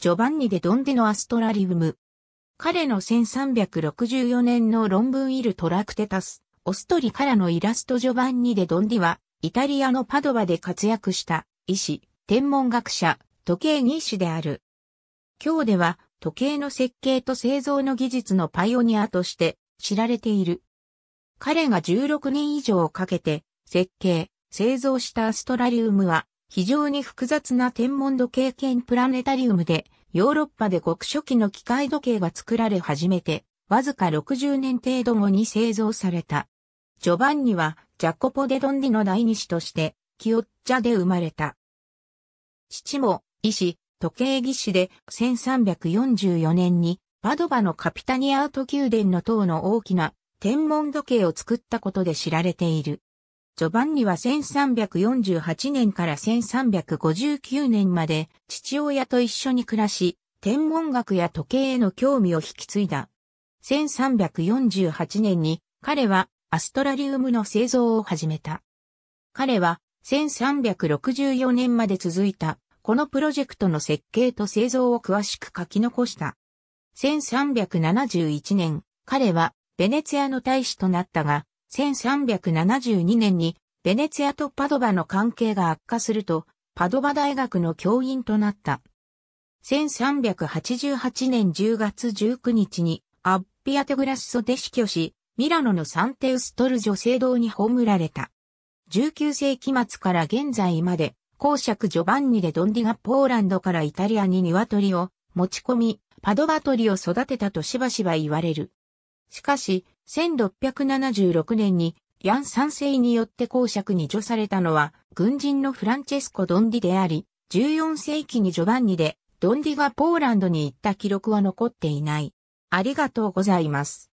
ジョバンニ・デ・ドンデのアストラリウム。彼の1364年の論文イルトラクテタス、オストリからのイラストジョバンニ・デ・ドンディは、イタリアのパドバで活躍した医師、天文学者、時計技師である。今日では、時計の設計と製造の技術のパイオニアとして知られている。彼が16年以上かけて設計、製造したアストラリウムは非常に複雑な天文度経験プラネタリウムで、ヨーロッパで極初期の機械時計が作られ始めて、わずか60年程度後に製造された。ジョバンニは、ジャコポ・デ・ドンディの第二子として、キオッチャで生まれた。父も、医師、時計技師で、1344年に、パドバのカピタニアート宮殿の塔の大きな天文時計を作ったことで知られている。ジョバンニは1348年から1359年まで父親と一緒に暮らし、天文学や時計への興味を引き継いだ。1348年に彼はアストラリウムの製造を始めた。彼は1364年まで続いたこのプロジェクトの設計と製造を詳しく書き残した。1371年、彼はベネツィアの大使となったが、1372年にベネツィアとパドバの関係が悪化すると、パドバ大学の教員となった。1388年10月19日にアッピアテグラッソで死去し、ミラノのサンテウストル女性堂に葬られた。19世紀末から現在まで、公爵ジョバンニでドンディがポーランドからイタリアに鶏を持ち込み、パドバ鳥を育てたとしばしば言われる。しかし、1676年にヤン三世によって公爵に除されたのは、軍人のフランチェスコ・ドンディであり、14世紀にジョバンニで、ドンディがポーランドに行った記録は残っていない。ありがとうございます。